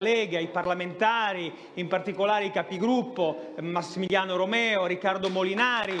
Lega, i parlamentari, in particolare i capigruppo eh, Massimiliano Romeo, Riccardo Molinari,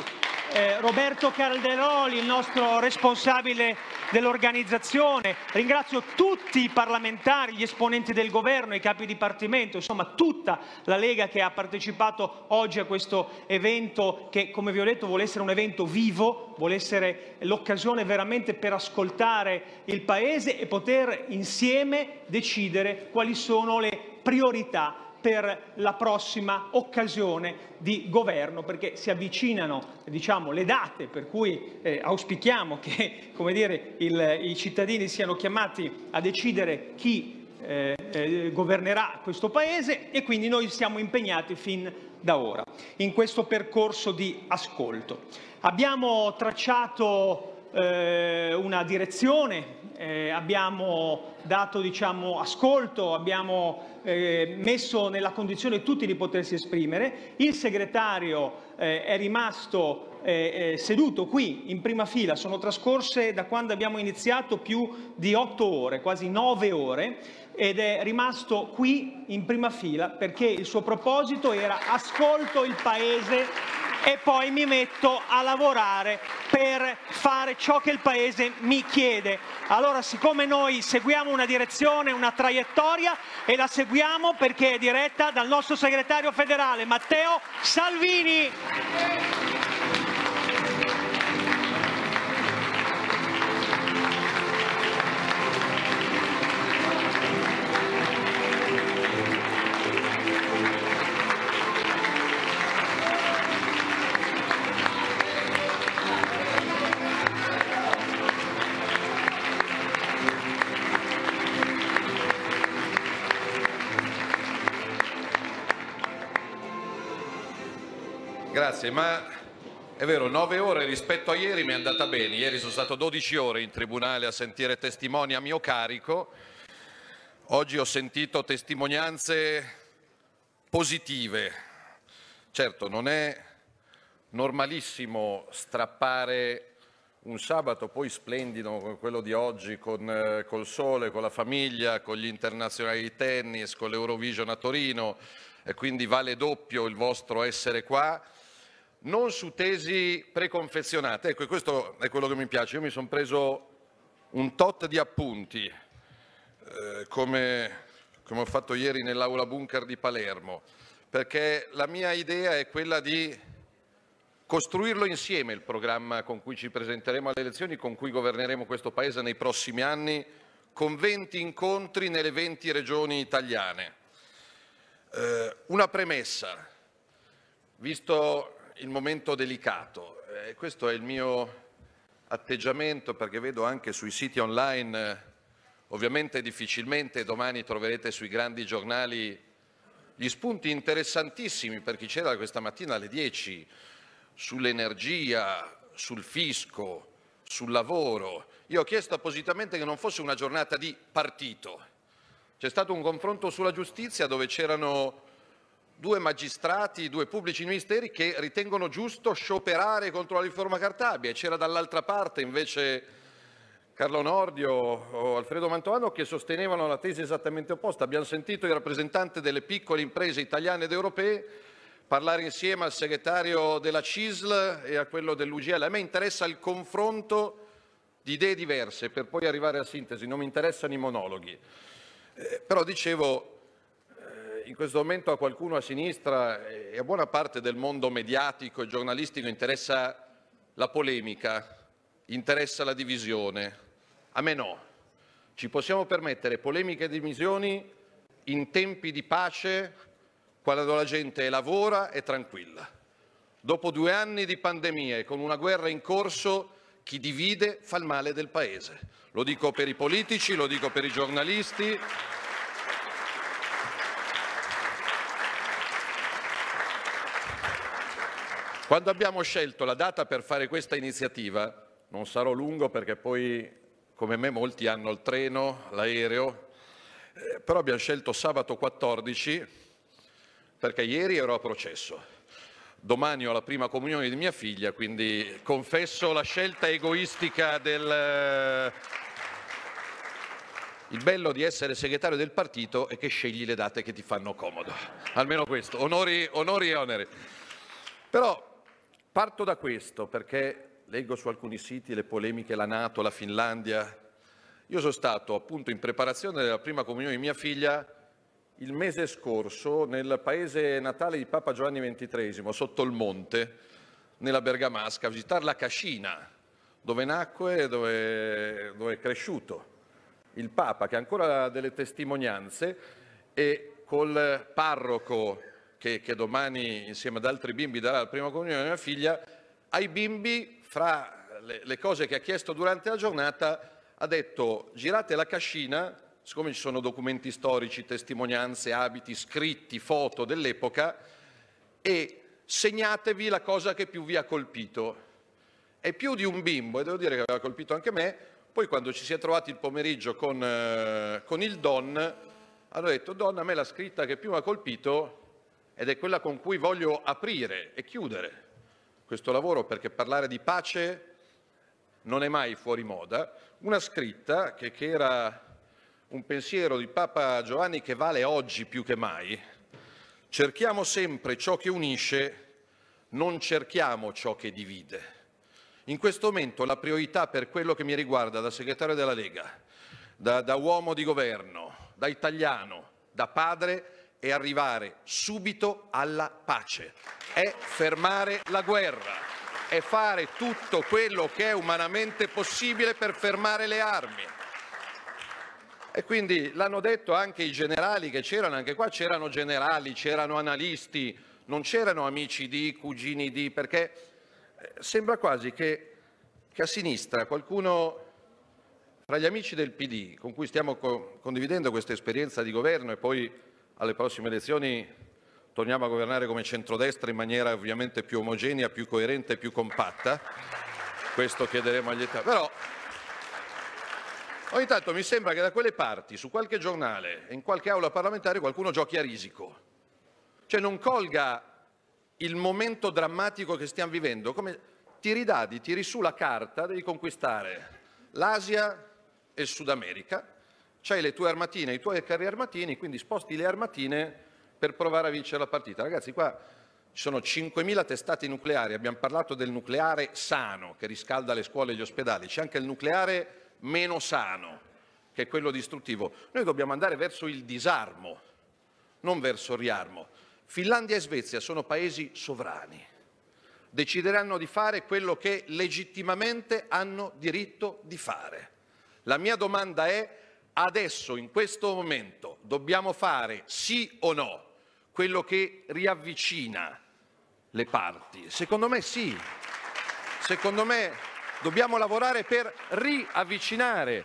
eh, Roberto Calderoli, il nostro responsabile dell'organizzazione, ringrazio tutti i parlamentari, gli esponenti del governo, i capi dipartimento, insomma tutta la Lega che ha partecipato oggi a questo evento che come vi ho detto vuole essere un evento vivo, vuole essere l'occasione veramente per ascoltare il Paese e poter insieme decidere quali sono le priorità per la prossima occasione di governo, perché si avvicinano diciamo, le date per cui eh, auspichiamo che dire, il, i cittadini siano chiamati a decidere chi eh, eh, governerà questo Paese e quindi noi siamo impegnati fin da ora in questo percorso di ascolto. Abbiamo tracciato eh, una direzione eh, abbiamo dato diciamo, ascolto, abbiamo eh, messo nella condizione tutti di potersi esprimere. Il segretario eh, è rimasto eh, eh, seduto qui in prima fila, sono trascorse da quando abbiamo iniziato più di otto ore, quasi nove ore, ed è rimasto qui in prima fila perché il suo proposito era ascolto il Paese e poi mi metto a lavorare per fare ciò che il Paese mi chiede. Allora, siccome noi seguiamo una direzione, una traiettoria e la seguiamo perché è diretta dal nostro segretario federale Matteo Salvini. grazie, ma è vero, nove ore rispetto a ieri mi è andata bene. Ieri sono stato 12 ore in tribunale a sentire testimoni a mio carico. Oggi ho sentito testimonianze positive. Certo, non è normalissimo strappare un sabato poi splendido come quello di oggi con, eh, col sole, con la famiglia, con gli internazionali di tennis, con l'Eurovision a Torino e quindi vale doppio il vostro essere qua non su tesi preconfezionate. Ecco, questo è quello che mi piace. Io mi sono preso un tot di appunti, eh, come, come ho fatto ieri nell'aula bunker di Palermo, perché la mia idea è quella di costruirlo insieme il programma con cui ci presenteremo alle elezioni, con cui governeremo questo Paese nei prossimi anni, con 20 incontri nelle 20 regioni italiane. Eh, una premessa, visto il momento delicato. Eh, questo è il mio atteggiamento perché vedo anche sui siti online, eh, ovviamente difficilmente domani troverete sui grandi giornali gli spunti interessantissimi per chi c'era questa mattina alle 10 sull'energia, sul fisco, sul lavoro. Io ho chiesto appositamente che non fosse una giornata di partito. C'è stato un confronto sulla giustizia dove c'erano due magistrati, due pubblici ministeri che ritengono giusto scioperare contro la riforma Cartabia. e C'era dall'altra parte invece Carlo Nordio o Alfredo Mantovano che sostenevano la tesi esattamente opposta. Abbiamo sentito i rappresentanti delle piccole imprese italiane ed europee parlare insieme al segretario della CISL e a quello dell'UGL. A me interessa il confronto di idee diverse per poi arrivare a sintesi, non mi interessano i monologhi. Eh, però dicevo, in questo momento a qualcuno a sinistra e a buona parte del mondo mediatico e giornalistico interessa la polemica, interessa la divisione. A me no. Ci possiamo permettere polemiche e divisioni in tempi di pace, quando la gente lavora e tranquilla. Dopo due anni di pandemia e con una guerra in corso, chi divide fa il male del Paese. Lo dico per i politici, lo dico per i giornalisti, Quando abbiamo scelto la data per fare questa iniziativa, non sarò lungo perché poi come me molti hanno il treno, l'aereo, eh, però abbiamo scelto sabato 14 perché ieri ero a processo. Domani ho la prima comunione di mia figlia, quindi confesso la scelta egoistica del... Eh, il bello di essere segretario del partito è che scegli le date che ti fanno comodo. Almeno questo, onori, onori e oneri. Però Parto da questo perché leggo su alcuni siti le polemiche, la Nato, la Finlandia. Io sono stato appunto in preparazione della prima comunione di mia figlia il mese scorso nel paese natale di Papa Giovanni XXIII, sotto il monte, nella Bergamasca, a visitare la Cascina, dove nacque e dove, dove, è cresciuto il Papa, che ha ancora delle testimonianze, e col parroco che, che domani insieme ad altri bimbi darà la prima comunione a mia figlia, ai bimbi, fra le, le cose che ha chiesto durante la giornata, ha detto girate la cascina, siccome ci sono documenti storici, testimonianze, abiti, scritti, foto dell'epoca, e segnatevi la cosa che più vi ha colpito. È più di un bimbo, e devo dire che aveva colpito anche me, poi quando ci si è trovati il pomeriggio con, eh, con il Don, hanno detto Don, a me la scritta che più mi ha colpito ed è quella con cui voglio aprire e chiudere questo lavoro perché parlare di pace non è mai fuori moda, una scritta che, che era un pensiero di Papa Giovanni che vale oggi più che mai. Cerchiamo sempre ciò che unisce, non cerchiamo ciò che divide. In questo momento la priorità per quello che mi riguarda da segretario della Lega, da, da uomo di governo, da italiano, da padre, e arrivare subito alla pace, è fermare la guerra, è fare tutto quello che è umanamente possibile per fermare le armi. E quindi l'hanno detto anche i generali che c'erano, anche qua c'erano generali, c'erano analisti, non c'erano amici di, cugini di, perché eh, sembra quasi che, che a sinistra qualcuno tra gli amici del PD con cui stiamo co- condividendo questa esperienza di governo e poi alle prossime elezioni torniamo a governare come centrodestra in maniera ovviamente più omogenea, più coerente, e più compatta. Questo chiederemo agli italiani. Però ogni tanto mi sembra che da quelle parti, su qualche giornale e in qualche aula parlamentare qualcuno giochi a risico. Cioè non colga il momento drammatico che stiamo vivendo, come tiri dadi, tiri su la carta, devi conquistare l'Asia e il Sud America, c'hai le tue armatine, i tuoi carri armatini, quindi sposti le armatine per provare a vincere la partita. Ragazzi, qua ci sono 5.000 testate nucleari, abbiamo parlato del nucleare sano che riscalda le scuole e gli ospedali, c'è anche il nucleare meno sano, che è quello distruttivo. Noi dobbiamo andare verso il disarmo, non verso il riarmo. Finlandia e Svezia sono paesi sovrani, decideranno di fare quello che legittimamente hanno diritto di fare. La mia domanda è adesso, in questo momento, dobbiamo fare sì o no quello che riavvicina le parti? Secondo me sì. Secondo me dobbiamo lavorare per riavvicinare,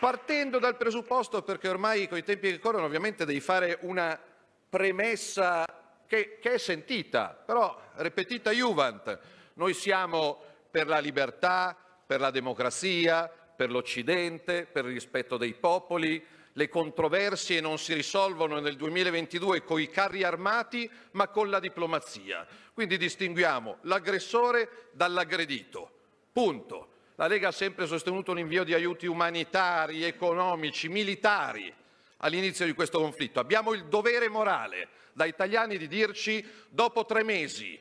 partendo dal presupposto, perché ormai con i tempi che corrono ovviamente devi fare una premessa che, che è sentita, però ripetita Juvent, noi siamo per la libertà, per la democrazia, per l'Occidente, per il rispetto dei popoli. Le controversie non si risolvono nel 2022 con i carri armati, ma con la diplomazia. Quindi distinguiamo l'aggressore dall'aggredito. Punto. La Lega ha sempre sostenuto l'invio di aiuti umanitari, economici, militari all'inizio di questo conflitto. Abbiamo il dovere morale da italiani di dirci dopo tre mesi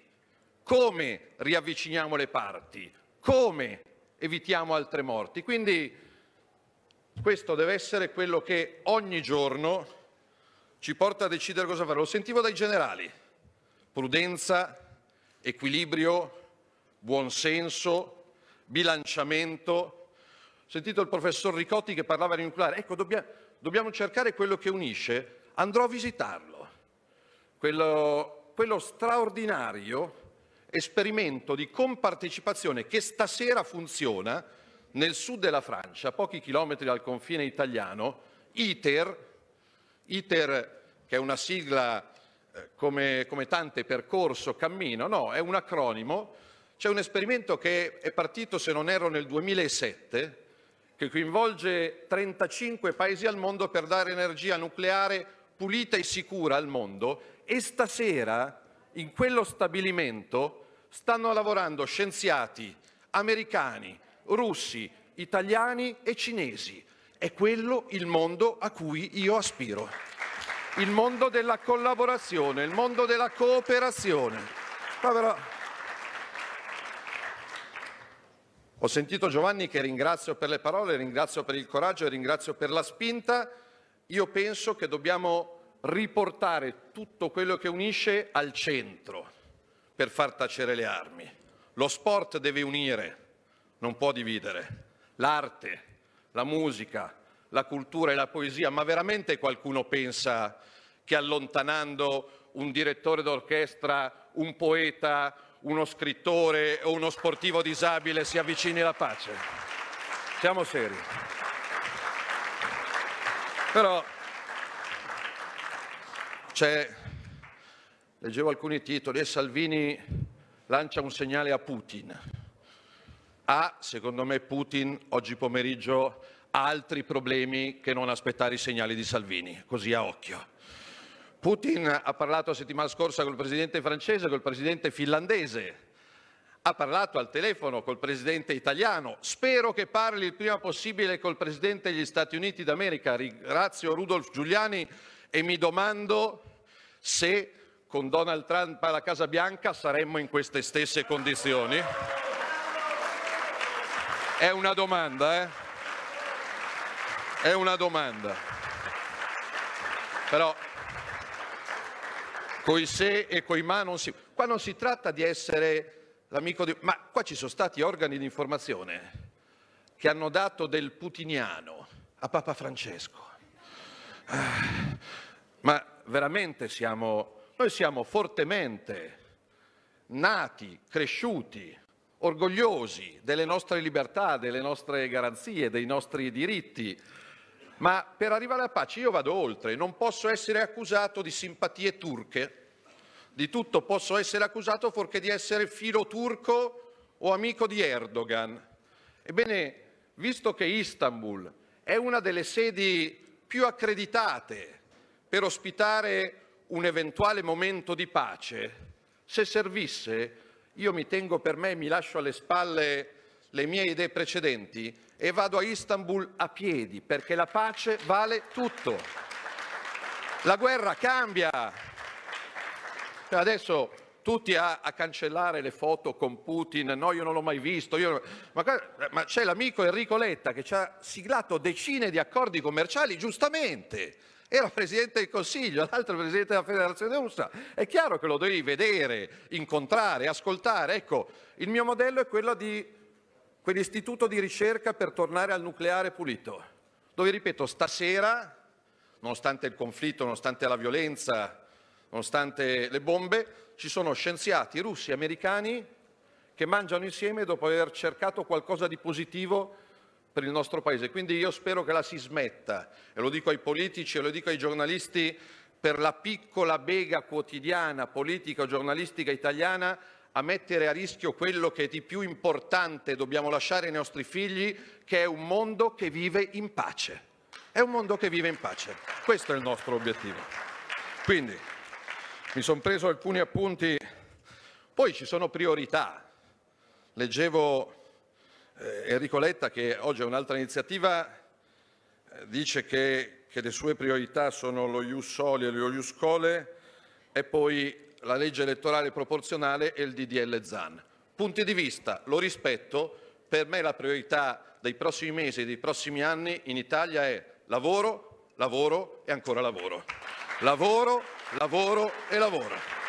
come riavviciniamo le parti, come evitiamo altre morti. Quindi questo deve essere quello che ogni giorno ci porta a decidere cosa fare. Lo sentivo dai generali. Prudenza, equilibrio, buonsenso, bilanciamento. Ho sentito il professor Ricotti che parlava di nucleare. Ecco, dobbia, dobbiamo cercare quello che unisce. Andrò a visitarlo. quello, quello straordinario esperimento di compartecipazione che stasera funziona nel sud della Francia, a pochi chilometri dal confine italiano, ITER, ITER che è una sigla eh, come, come tante percorso, cammino, no, è un acronimo, c'è un esperimento che è partito, se non erro, nel 2007, che coinvolge 35 paesi al mondo per dare energia nucleare pulita e sicura al mondo e stasera in quello stabilimento stanno lavorando scienziati americani, russi, italiani e cinesi. È quello il mondo a cui io aspiro. Il mondo della collaborazione, il mondo della cooperazione. però... Ho sentito Giovanni che ringrazio per le parole, ringrazio per il coraggio, e ringrazio per la spinta. Io penso che dobbiamo riportare tutto quello che unisce al centro per far tacere le armi. Lo sport deve unire, non può dividere. L'arte, la musica, la cultura e la poesia, ma veramente qualcuno pensa che allontanando un direttore d'orchestra, un poeta, uno scrittore o uno sportivo disabile si avvicini alla pace? Siamo seri. Però c'è leggevo alcuni titoli e Salvini lancia un segnale a Putin. Ha, secondo me, Putin oggi pomeriggio ha altri problemi che non aspettare i segnali di Salvini, così a occhio. Putin ha parlato la settimana scorsa col presidente francese, col presidente finlandese, ha parlato al telefono col presidente italiano. Spero che parli il prima possibile col presidente degli Stati Uniti d'America. Ringrazio Rudolf Giuliani e mi domando se con Donald Trump alla Casa Bianca saremmo in queste stesse condizioni? È una domanda, eh? È una domanda. Però coi se e coi ma non si... Qua non si tratta di essere l'amico di... Ma qua ci sono stati organi di informazione che hanno dato del putiniano a Papa Francesco. Ah, ma veramente siamo noi siamo fortemente nati, cresciuti, orgogliosi delle nostre libertà, delle nostre garanzie, dei nostri diritti. Ma per arrivare alla pace io vado oltre, non posso essere accusato di simpatie turche, di tutto posso essere accusato forché di essere filo turco o amico di Erdogan. Ebbene, visto che Istanbul è una delle sedi più accreditate per ospitare un eventuale momento di pace, se servisse, io mi tengo per me, mi lascio alle spalle le mie idee precedenti e vado a Istanbul a piedi, perché la pace vale tutto. La guerra cambia. Cioè, adesso tutti a, a cancellare le foto con Putin, no io non l'ho mai visto, io... ma, ma c'è l'amico Enrico Letta che ci ha siglato decine di accordi commerciali, giustamente, era presidente del Consiglio, l'altro presidente della Federazione Russa. È chiaro che lo devi vedere, incontrare, ascoltare. Ecco, il mio modello è quello di quell'istituto di ricerca per tornare al nucleare pulito, dove, ripeto, stasera, nonostante il conflitto, nonostante la violenza, nonostante le bombe, ci sono scienziati russi e americani che mangiano insieme dopo aver cercato qualcosa di positivo per il nostro Paese. Quindi io spero che la si smetta, e lo dico ai politici e lo dico ai giornalisti, per la piccola bega quotidiana, politica o giornalistica italiana, a mettere a rischio quello che di più importante dobbiamo lasciare ai nostri figli, che è un mondo che vive in pace. È un mondo che vive in pace. Questo è il nostro obiettivo. Quindi mi sono preso alcuni appunti. Poi ci sono priorità. Leggevo eh, Enrico Letta, che oggi è un'altra iniziativa, eh, dice che, che, le sue priorità sono lo Ius Soli e lo Ius Cole e poi la legge elettorale proporzionale e il DDL ZAN. Punti di vista, lo rispetto, per me la priorità dei prossimi mesi e dei prossimi anni in Italia è lavoro, lavoro e ancora lavoro. Lavoro, lavoro e lavoro.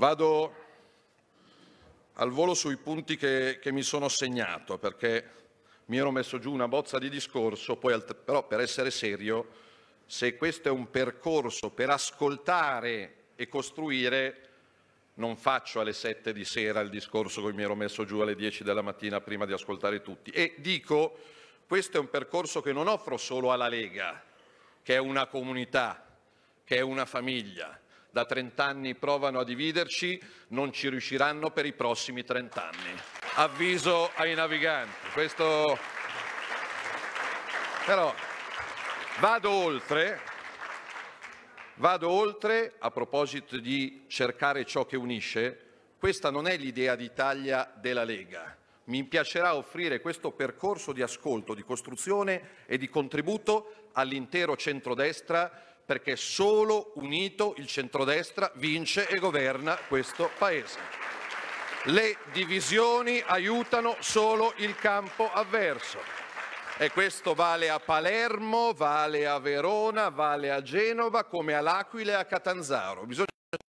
Vado al volo sui punti che, che, mi sono segnato, perché mi ero messo giù una bozza di discorso, poi, però per essere serio, se questo è un percorso per ascoltare e costruire, non faccio alle 7 di sera il discorso che mi ero messo giù alle 10 della mattina prima di ascoltare tutti. E dico, questo è un percorso che non offro solo alla Lega, che è una comunità, che è una famiglia, da 30 anni provano a dividerci, non ci riusciranno per i prossimi 30 anni. Avviso ai naviganti. Questo... Però vado oltre, Vado oltre a proposito di cercare ciò che unisce. Questa non è l'idea d'Italia della Lega. Mi piacerà offrire questo percorso di ascolto, di costruzione e di contributo all'intero centrodestra perché solo unito il centrodestra vince e governa questo Paese. Le divisioni aiutano solo il campo avverso. E questo vale a Palermo, vale a Verona, vale a Genova, come all'Aquila e a Catanzaro. Bisogna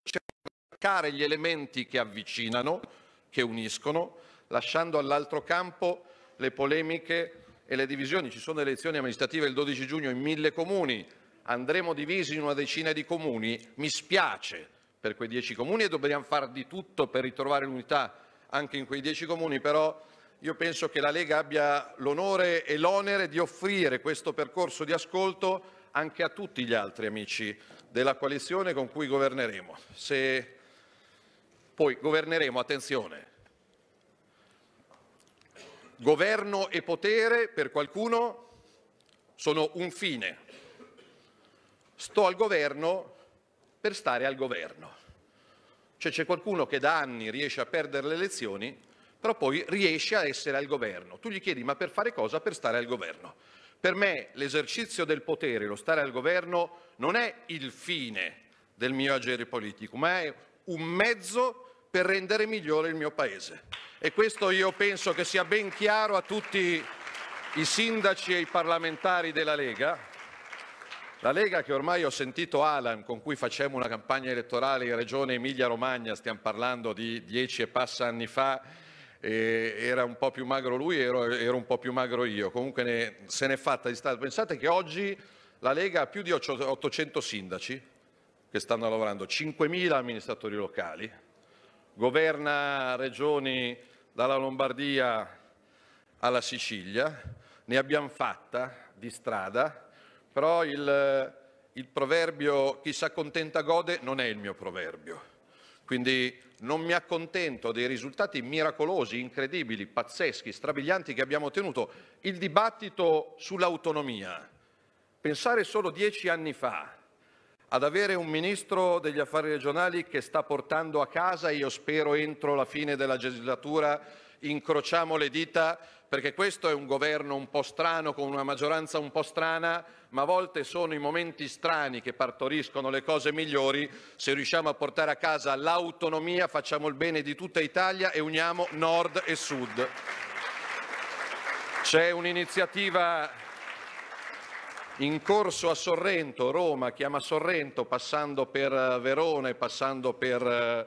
cercare gli elementi che avvicinano, che uniscono, lasciando all'altro campo le polemiche e le divisioni. Ci sono elezioni amministrative il 12 giugno in mille comuni, andremo divisi in una decina di comuni, mi spiace per quei dieci comuni e dobbiamo fare di tutto per ritrovare l'unità anche in quei dieci comuni, però io penso che la Lega abbia l'onore e l'onere di offrire questo percorso di ascolto anche a tutti gli altri amici della coalizione con cui governeremo. Se poi governeremo, attenzione, governo e potere per qualcuno sono un fine, sto al governo per stare al governo. Cioè c'è qualcuno che da anni riesce a perdere le elezioni, però poi riesce a essere al governo. Tu gli chiedi ma per fare cosa? Per stare al governo. Per me l'esercizio del potere, lo stare al governo, non è il fine del mio agire politico, ma è un mezzo per rendere migliore il mio Paese. E questo io penso che sia ben chiaro a tutti i sindaci e i parlamentari della Lega. La Lega, che ormai ho sentito Alan, con cui facemmo una campagna elettorale in regione Emilia-Romagna, stiamo parlando di dieci e passa anni fa, eh, era un po' più magro lui, ero, ero un po' più magro io, comunque ne, se n'è fatta di strada. Pensate che oggi la Lega ha più di 800 sindaci che stanno lavorando, 5.000 amministratori locali, governa regioni dalla Lombardia alla Sicilia, ne abbiamo fatta di strada, però il, il proverbio chi si accontenta gode non è il mio proverbio. Quindi non mi accontento dei risultati miracolosi, incredibili, pazzeschi, strabilianti che abbiamo ottenuto. Il dibattito sull'autonomia. Pensare solo dieci anni fa ad avere un ministro degli affari regionali che sta portando a casa, io spero entro la fine della legislatura, incrociamo le dita perché questo è un governo un po' strano, con una maggioranza un po' strana, ma a volte sono i momenti strani che partoriscono le cose migliori. Se riusciamo a portare a casa l'autonomia facciamo il bene di tutta Italia e uniamo nord e sud. C'è un'iniziativa in corso a Sorrento, Roma, chiama Sorrento, passando per eh, Verone, e passando per, eh,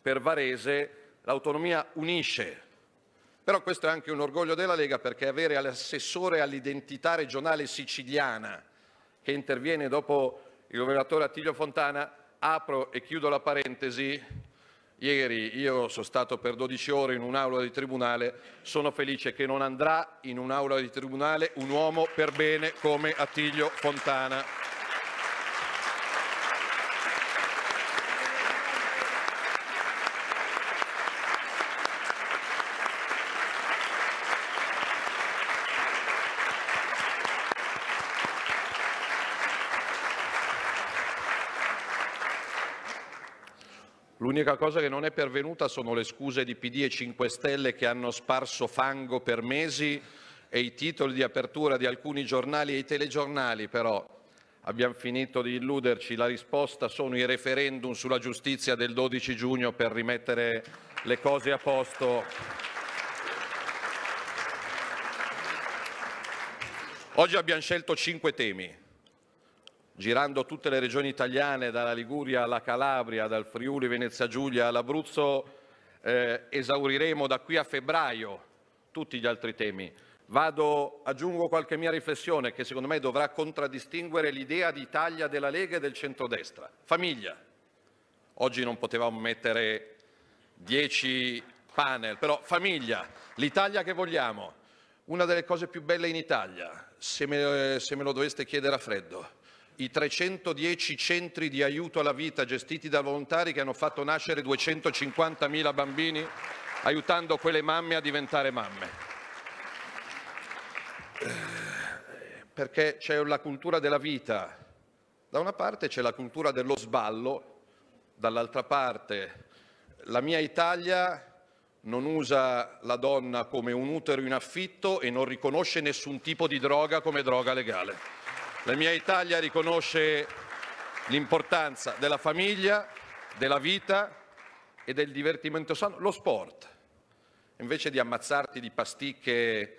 per Varese, l'autonomia unisce, però questo è anche un orgoglio della Lega perché avere l'assessore all'identità regionale siciliana che interviene dopo il governatore Attilio Fontana, apro e chiudo la parentesi, Ieri io sono stato per 12 ore in un'aula di tribunale, sono felice che non andrà in un'aula di tribunale un uomo per bene come Attilio Fontana. L'unica cosa che non è pervenuta sono le scuse di PD e 5 Stelle che hanno sparso fango per mesi e i titoli di apertura di alcuni giornali e i telegiornali, però abbiamo finito di illuderci, la risposta sono i referendum sulla giustizia del 12 giugno per rimettere le cose a posto. Oggi abbiamo scelto cinque temi girando tutte le regioni italiane, dalla Liguria alla Calabria, dal Friuli, Venezia Giulia all'Abruzzo, eh, esauriremo da qui a febbraio tutti gli altri temi. Vado, aggiungo qualche mia riflessione che secondo me dovrà contraddistinguere l'idea d'Italia della Lega e del centrodestra. Famiglia. Oggi non potevamo mettere dieci panel, però famiglia, l'Italia che vogliamo. Una delle cose più belle in Italia, se me, se me lo doveste chiedere a freddo, i 310 centri di aiuto alla vita gestiti da volontari che hanno fatto nascere 250.000 bambini, aiutando quelle mamme a diventare mamme. Perché c'è la cultura della vita. Da una parte c'è la cultura dello sballo, dall'altra parte la mia Italia non usa la donna come un utero in affitto e non riconosce nessun tipo di droga come droga legale. La mia Italia riconosce l'importanza della famiglia, della vita e del divertimento sano, lo sport. Invece di ammazzarti di pasticche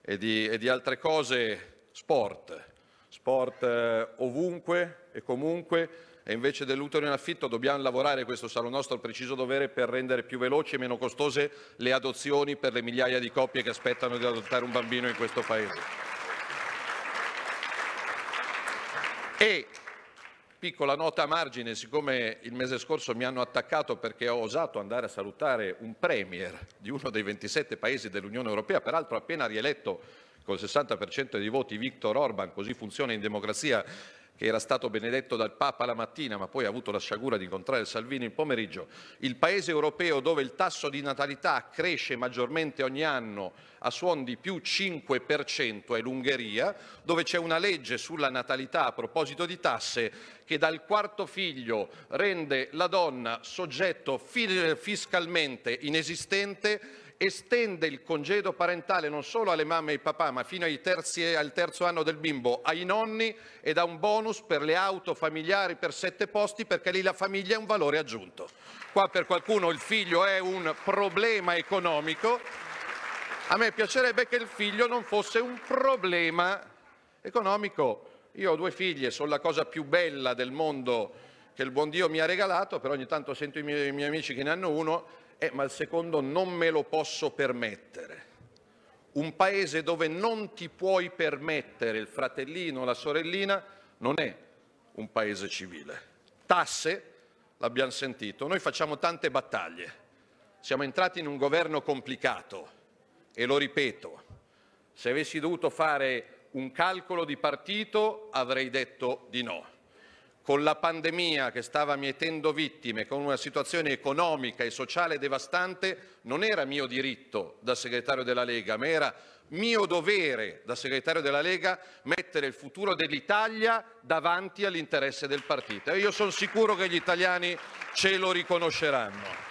e di, e di altre cose, sport. Sport eh, ovunque e comunque e invece dell'utero in affitto dobbiamo lavorare, questo sarà il nostro preciso dovere, per rendere più veloci e meno costose le adozioni per le migliaia di coppie che aspettano di adottare un bambino in questo Paese. E piccola nota a margine, siccome il mese scorso mi hanno attaccato perché ho osato andare a salutare un premier di uno dei 27 paesi dell'Unione Europea, peraltro appena rieletto col 60% dei voti Viktor Orban, così funziona in democrazia, che era stato benedetto dal Papa la mattina, ma poi ha avuto la sciagura di incontrare Salvini il pomeriggio, il paese europeo dove il tasso di natalità cresce maggiormente ogni anno a suon di più 5% è l'Ungheria, dove c'è una legge sulla natalità a proposito di tasse che dal quarto figlio rende la donna soggetto fiscalmente inesistente estende il congedo parentale non solo alle mamme e ai papà, ma fino terzi, al terzo anno del bimbo, ai nonni e dà un bonus per le auto familiari per sette posti perché lì la famiglia è un valore aggiunto. Qua per qualcuno il figlio è un problema economico. A me piacerebbe che il figlio non fosse un problema economico. Io ho due figlie, sono la cosa più bella del mondo che il buon Dio mi ha regalato, però ogni tanto sento i miei, i miei amici che ne hanno uno eh, ma il secondo non me lo posso permettere. Un paese dove non ti puoi permettere il fratellino o la sorellina non è un paese civile. Tasse, l'abbiamo sentito, noi facciamo tante battaglie. Siamo entrati in un governo complicato e lo ripeto, se avessi dovuto fare un calcolo di partito avrei detto di no con la pandemia che stava mietendo vittime, con una situazione economica e sociale devastante, non era mio diritto da segretario della Lega, ma era mio dovere da segretario della Lega mettere il futuro dell'Italia davanti all'interesse del partito. E io sono sicuro che gli italiani ce lo riconosceranno.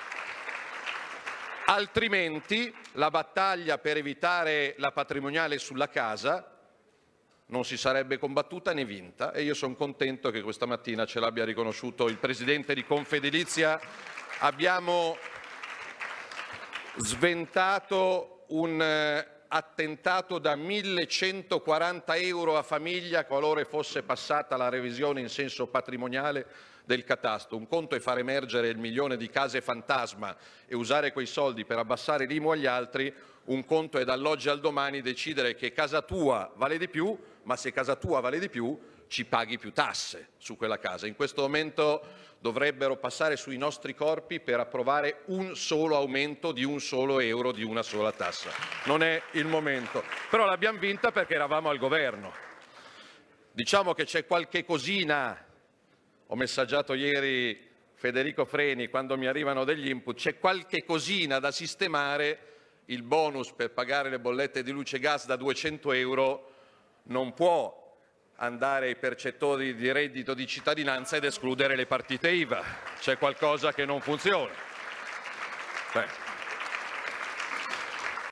Altrimenti la battaglia per evitare la patrimoniale sulla casa non si sarebbe combattuta né vinta e io sono contento che questa mattina ce l'abbia riconosciuto il Presidente di Confedilizia. Abbiamo sventato un eh, attentato da 1140 euro a famiglia qualora fosse passata la revisione in senso patrimoniale del catasto. Un conto è far emergere il milione di case fantasma e usare quei soldi per abbassare l'IMU agli altri, un conto è dall'oggi al domani decidere che casa tua vale di più, ma se casa tua vale di più ci paghi più tasse su quella casa. In questo momento dovrebbero passare sui nostri corpi per approvare un solo aumento di un solo euro di una sola tassa. Non è il momento. Però l'abbiamo vinta perché eravamo al governo. Diciamo che c'è qualche cosina ho messaggiato ieri Federico Freni, quando mi arrivano degli input, c'è qualche cosina da sistemare, il bonus per pagare le bollette di luce e gas da 200 euro non può andare ai percettori di reddito di cittadinanza ed escludere le partite IVA. C'è qualcosa che non funziona.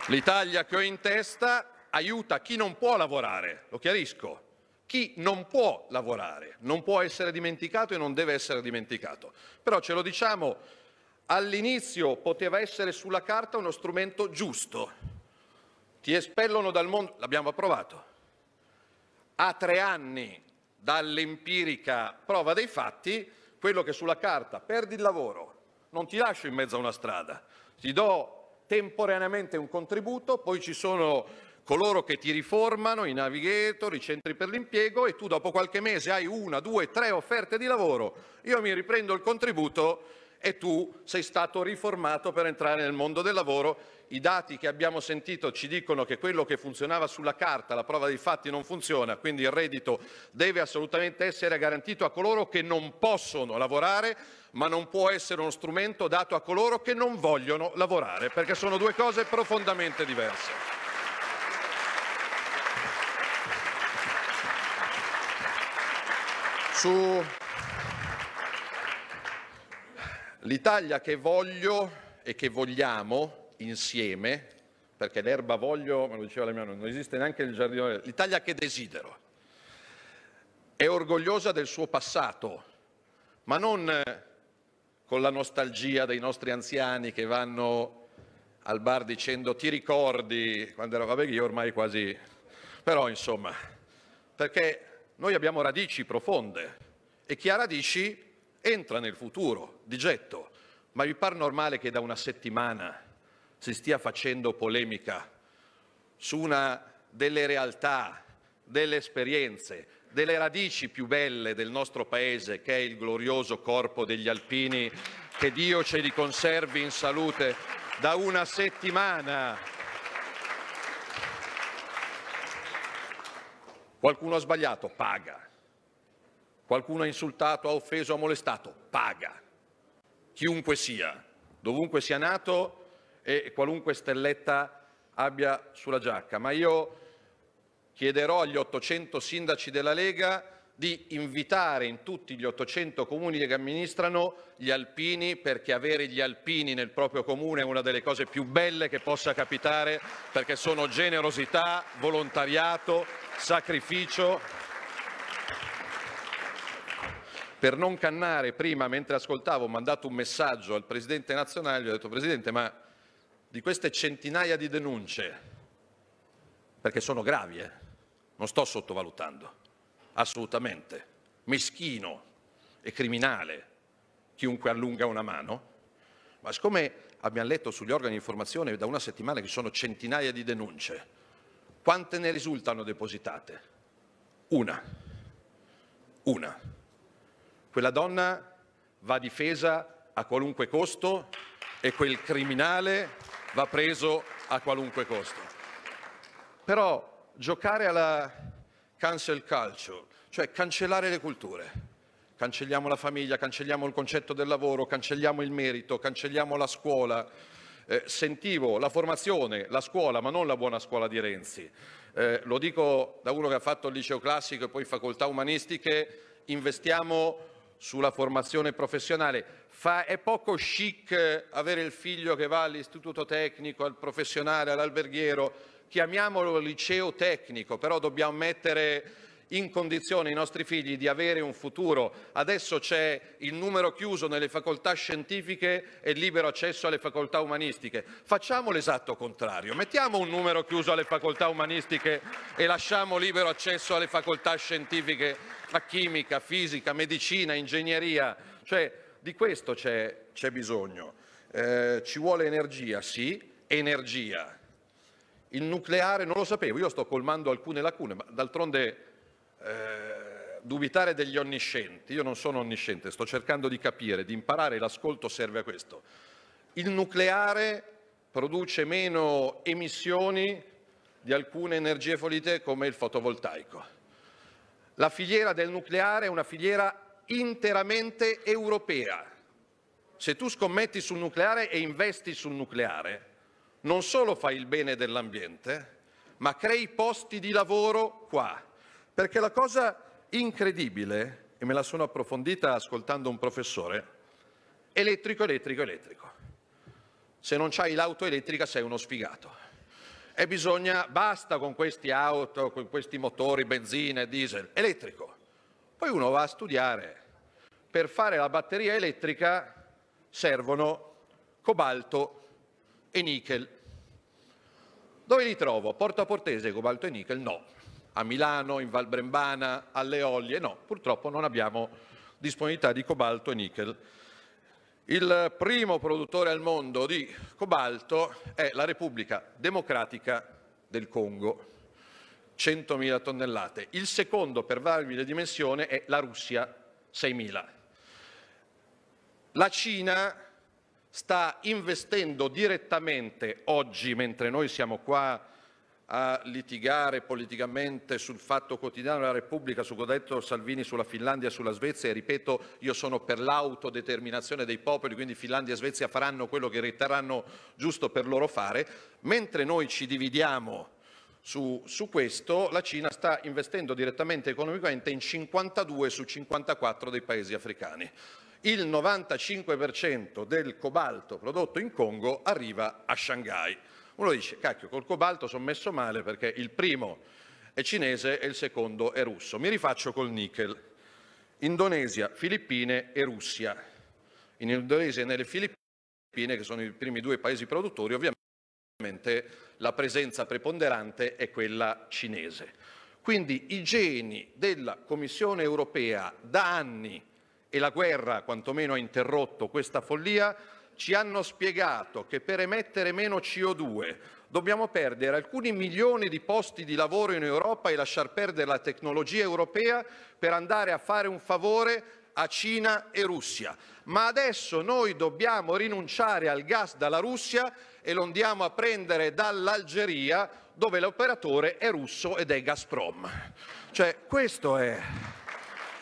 L'Italia che ho in testa aiuta chi non può lavorare, lo chiarisco, chi non può lavorare, non può essere dimenticato e non deve essere dimenticato. Però ce lo diciamo, all'inizio poteva essere sulla carta uno strumento giusto. Ti espellono dal mondo, l'abbiamo approvato. A tre anni dall'empirica prova dei fatti, quello che sulla carta perdi il lavoro, non ti lascio in mezzo a una strada, ti do temporaneamente un contributo, poi ci sono coloro che ti riformano, i navigator, i centri per l'impiego e tu dopo qualche mese hai una, due, tre offerte di lavoro, io mi riprendo il contributo e tu sei stato riformato per entrare nel mondo del lavoro. I dati che abbiamo sentito ci dicono che quello che funzionava sulla carta, la prova dei fatti, non funziona, quindi il reddito deve assolutamente essere garantito a coloro che non possono lavorare, ma non può essere uno strumento dato a coloro che non vogliono lavorare, perché sono due cose profondamente diverse. Su l'Italia che voglio e che vogliamo insieme, perché l'erba voglio, me lo diceva la mia non esiste neanche il giardino, l'Italia che desidero. È orgogliosa del suo passato, ma non eh, con la nostalgia dei nostri anziani che vanno al bar dicendo ti ricordi quando ero, vabbè io ormai quasi, però insomma, perché noi abbiamo radici profonde e chi ha radici entra nel futuro di getto, ma vi par normale che da una settimana si stia facendo polemica su una delle realtà, delle esperienze, delle radici più belle del nostro paese, che è il glorioso corpo degli alpini, che Dio ce li conservi in salute da una settimana. Qualcuno ha sbagliato, paga. Qualcuno ha insultato, ha offeso, ha molestato, paga. Chiunque sia, dovunque sia nato e qualunque stelletta abbia sulla giacca. Ma io chiederò agli 800 sindaci della Lega di invitare in tutti gli 800 comuni che amministrano gli alpini perché avere gli alpini nel proprio comune è una delle cose più belle che possa capitare perché sono generosità, volontariato, sacrificio. Per non cannare prima mentre ascoltavo ho mandato un messaggio al Presidente nazionale, gli ho detto Presidente ma di queste centinaia di denunce, perché sono gravi, eh? non sto sottovalutando, assolutamente meschino e criminale chiunque allunga una mano, ma siccome abbiamo letto sugli organi di informazione da una settimana che sono centinaia di denunce, quante ne risultano depositate? Una. Una. Quella donna va difesa a qualunque costo e quel criminale va preso a qualunque costo. Però giocare alla cancel culture, cioè cancellare le culture. Cancelliamo la famiglia, cancelliamo il concetto del lavoro, cancelliamo il merito, cancelliamo la scuola. Eh, sentivo la formazione, la scuola, ma non la buona scuola di Renzi. Eh, lo dico da uno che ha fatto il liceo classico e poi facoltà umanistiche, investiamo sulla formazione professionale. Fa, è poco chic eh, avere il figlio che va all'istituto tecnico, al professionale, all'alberghiero, chiamiamolo liceo tecnico, però dobbiamo mettere in condizione i nostri figli di avere un futuro. Adesso c'è il numero chiuso nelle facoltà scientifiche e libero accesso alle facoltà umanistiche. Facciamo l'esatto contrario, mettiamo un numero chiuso alle facoltà umanistiche e lasciamo libero accesso alle facoltà scientifiche, a chimica, fisica, medicina, ingegneria. Cioè, di questo c'è, bisogno. Eh, ci vuole energia, sì, energia, il nucleare, non lo sapevo, io sto colmando alcune lacune, ma d'altronde eh, dubitare degli onniscienti, io non sono onnisciente, sto cercando di capire, di imparare, l'ascolto serve a questo. Il nucleare produce meno emissioni di alcune energie folite come il fotovoltaico. La filiera del nucleare è una filiera interamente europea. Se tu scommetti sul nucleare e investi sul nucleare, non solo fai il bene dell'ambiente, ma crei posti di lavoro qua. Perché la cosa incredibile, e me la sono approfondita ascoltando un professore, elettrico, elettrico, elettrico. Se non hai l'auto elettrica sei uno sfigato. E bisogna, basta con questi auto, con questi motori, benzina, diesel, elettrico. Poi uno va a studiare. Per fare la batteria elettrica servono cobalto e nickel. Dove li trovo? Porto a Portese, cobalto e nickel? No. A Milano, in Val Brembana, alle Olie? No, purtroppo non abbiamo disponibilità di cobalto e nickel. Il primo produttore al mondo di cobalto è la Repubblica Democratica del Congo, 100.000 tonnellate. Il secondo per variabile dimensione è la Russia, 6.000. La Cina sta investendo direttamente oggi, mentre noi siamo qua a litigare politicamente sul fatto quotidiano della Repubblica, su cosa ha detto Salvini sulla Finlandia e sulla Svezia, e ripeto, io sono per l'autodeterminazione dei popoli, quindi Finlandia e Svezia faranno quello che riterranno giusto per loro fare, mentre noi ci dividiamo su, su questo, la Cina sta investendo direttamente economicamente in 52 su 54 dei paesi africani il 95% del cobalto prodotto in Congo arriva a Shanghai. Uno dice, cacchio, col cobalto sono messo male perché il primo è cinese e il secondo è russo. Mi rifaccio col nickel. Indonesia, Filippine e Russia. In Indonesia e nelle Filippine, che sono i primi due paesi produttori, ovviamente la presenza preponderante è quella cinese. Quindi i geni della Commissione europea da anni e la guerra quantomeno ha interrotto questa follia, ci hanno spiegato che per emettere meno CO2 dobbiamo perdere alcuni milioni di posti di lavoro in Europa e lasciar perdere la tecnologia europea per andare a fare un favore a Cina e Russia. Ma adesso noi dobbiamo rinunciare al gas dalla Russia e lo andiamo a prendere dall'Algeria dove l'operatore è russo ed è Gazprom. Cioè, questo è...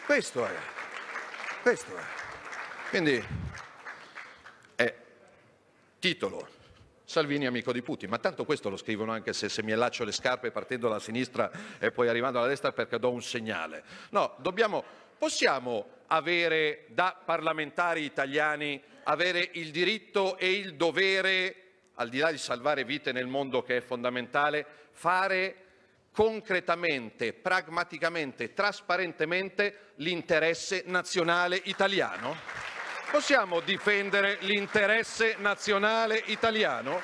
Questo è. Questo è. Eh. Quindi, è titolo, Salvini amico di Putin, ma tanto questo lo scrivono anche se, se mi allaccio le scarpe partendo dalla sinistra e poi arrivando alla destra perché do un segnale. No, dobbiamo, possiamo avere da parlamentari italiani avere il diritto e il dovere, al di là di salvare vite nel mondo che è fondamentale, fare concretamente, pragmaticamente, trasparentemente l'interesse nazionale italiano? Possiamo difendere l'interesse nazionale italiano?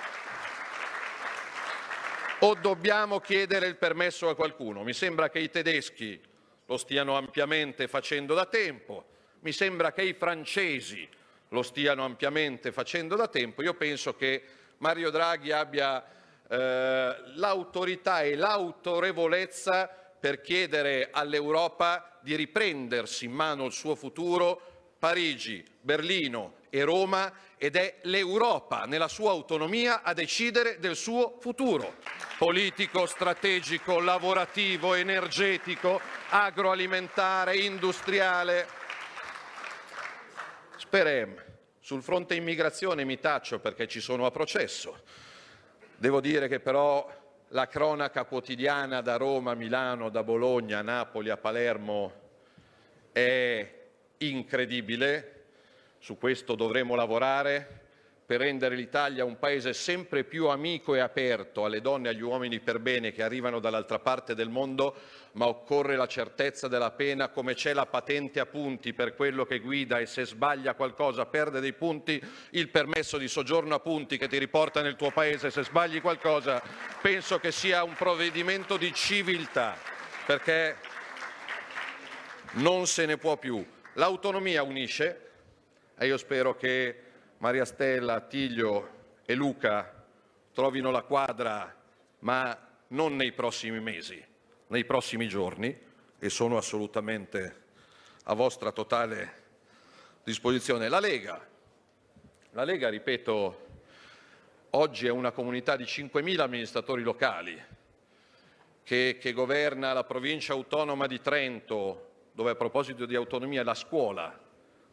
O dobbiamo chiedere il permesso a qualcuno? Mi sembra che i tedeschi lo stiano ampiamente facendo da tempo, mi sembra che i francesi lo stiano ampiamente facendo da tempo. Io penso che Mario Draghi abbia eh, l'autorità e l'autorevolezza per chiedere all'Europa di riprendersi in mano il suo futuro, Parigi, Berlino e Roma, ed è l'Europa nella sua autonomia a decidere del suo futuro politico, strategico, lavorativo, energetico, agroalimentare, industriale. Sperem, sul fronte immigrazione mi taccio perché ci sono a processo. Devo dire che però la cronaca quotidiana da Roma a Milano, da Bologna a Napoli a Palermo è incredibile, su questo dovremo lavorare per rendere l'Italia un paese sempre più amico e aperto alle donne e agli uomini per bene che arrivano dall'altra parte del mondo, ma occorre la certezza della pena come c'è la patente a punti per quello che guida e se sbaglia qualcosa perde dei punti, il permesso di soggiorno a punti che ti riporta nel tuo paese se sbagli qualcosa, penso che sia un provvedimento di civiltà perché non se ne può più. L'autonomia unisce e io spero che Maria Stella, Tiglio e Luca trovino la quadra, ma non nei prossimi mesi, nei prossimi giorni, e sono assolutamente a vostra totale disposizione. La Lega, la Lega ripeto, oggi è una comunità di 5.000 amministratori locali che, che governa la provincia autonoma di Trento, dove a proposito di autonomia la scuola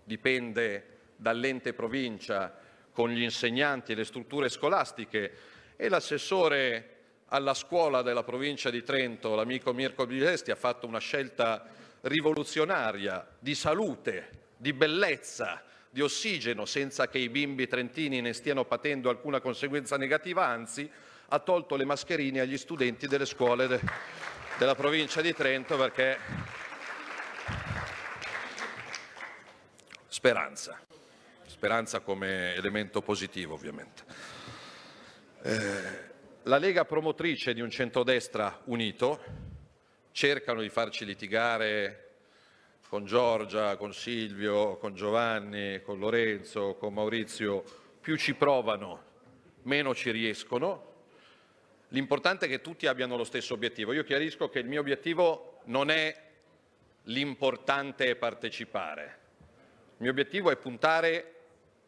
dipende dall'ente provincia con gli insegnanti e le strutture scolastiche e l'assessore alla scuola della provincia di Trento, l'amico Mirko Biglesti, ha fatto una scelta rivoluzionaria di salute, di bellezza, di ossigeno, senza che i bimbi trentini ne stiano patendo alcuna conseguenza negativa, anzi ha tolto le mascherine agli studenti delle scuole de della provincia di Trento perché... Speranza speranza come elemento positivo ovviamente. Eh, la Lega promotrice di un centrodestra unito, cercano di farci litigare con Giorgia, con Silvio, con Giovanni, con Lorenzo, con Maurizio, più ci provano, meno ci riescono. L'importante è che tutti abbiano lo stesso obiettivo. Io chiarisco che il mio obiettivo non è l'importante partecipare. Il mio obiettivo è puntare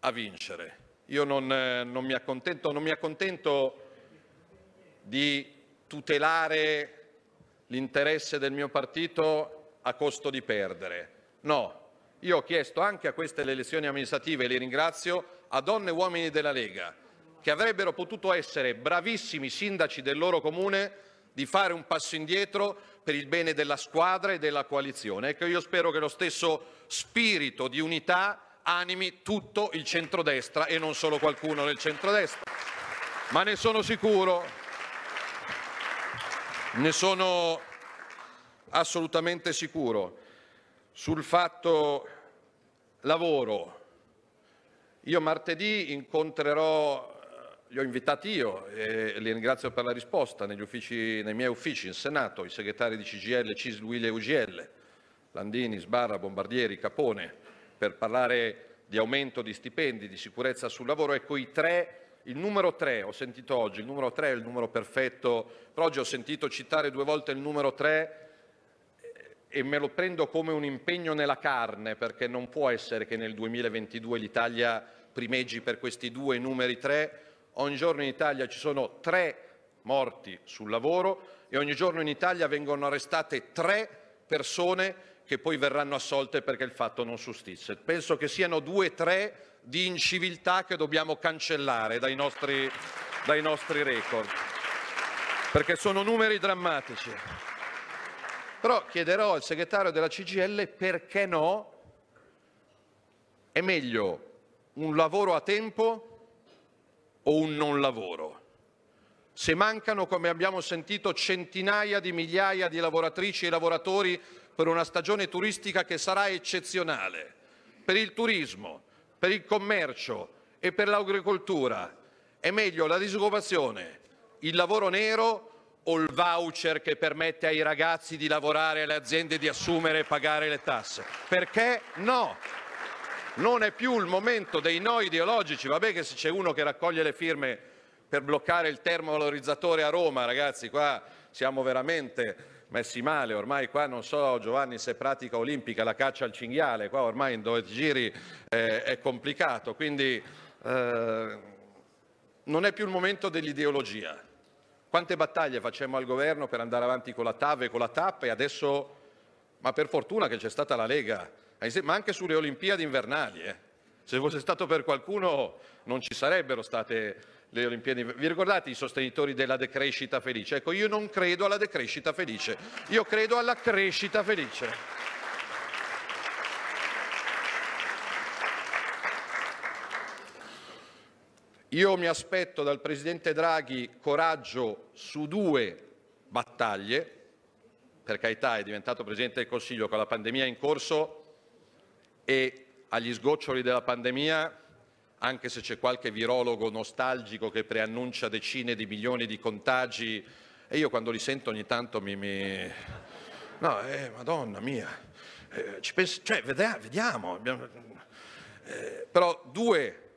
a vincere. Io non, eh, non, mi accontento, non mi accontento di tutelare l'interesse del mio partito a costo di perdere. No, io ho chiesto anche a queste elezioni amministrative, e li ringrazio, a donne e uomini della Lega, che avrebbero potuto essere bravissimi sindaci del loro comune, di fare un passo indietro per il bene della squadra e della coalizione. Ecco, io spero che lo stesso spirito di unità animi tutto il centrodestra e non solo qualcuno del centrodestra. Ma ne sono sicuro, ne sono assolutamente sicuro. Sul fatto lavoro, io martedì incontrerò, li ho invitati io e li ringrazio per la risposta, uffici, nei miei uffici in Senato, i segretari di CGL, CIS, Will e UGL, Landini, Sbarra, Bombardieri, Capone, per parlare di aumento di stipendi, di sicurezza sul lavoro, ecco i tre il numero tre, ho sentito oggi, il numero tre è il numero perfetto, però oggi ho sentito citare due volte il numero tre eh, e me lo prendo come un impegno nella carne, perché non può essere che nel 2022 l'Italia primeggi per questi due numeri tre, Ogni giorno in Italia ci sono tre morti sul lavoro e ogni giorno in Italia vengono arrestate tre persone che poi verranno assolte perché il fatto non sussiste. Penso che siano due o tre di inciviltà che dobbiamo cancellare dai nostri, dai nostri record, perché sono numeri drammatici. Però chiederò al segretario della CGL perché no, è meglio un lavoro a tempo o un non lavoro? Se mancano, come abbiamo sentito, centinaia di migliaia di lavoratrici e lavoratori per una stagione turistica che sarà eccezionale, per il turismo, per il commercio e per l'agricoltura. È meglio la disoccupazione, il lavoro nero o il voucher che permette ai ragazzi di lavorare alle aziende di assumere e pagare le tasse? Perché no? Non è più il momento dei no ideologici, vabbè che se c'è uno che raccoglie le firme per bloccare il termovalorizzatore a Roma, ragazzi, qua siamo veramente messi male, ormai qua non so Giovanni se pratica olimpica la caccia al cinghiale, qua ormai in due giri è, eh, è complicato, quindi eh, non è più il momento dell'ideologia. Quante battaglie facciamo al governo per andare avanti con la TAV e con la TAP e adesso, ma per fortuna che c'è stata la Lega, ma anche sulle Olimpiadi invernali. Eh. Se fosse stato per qualcuno non ci sarebbero state le Olimpiadi. Vi ricordate i sostenitori della decrescita felice? Ecco, io non credo alla decrescita felice, io credo alla crescita felice. Io mi aspetto dal Presidente Draghi coraggio su due battaglie, per carità è diventato Presidente del Consiglio con la pandemia in corso e agli sgoccioli della pandemia anche se c'è qualche virologo nostalgico che preannuncia decine di milioni di contagi, e io quando li sento ogni tanto mi... mi... No, eh, madonna mia, eh, penso, cioè, vediamo, eh, però due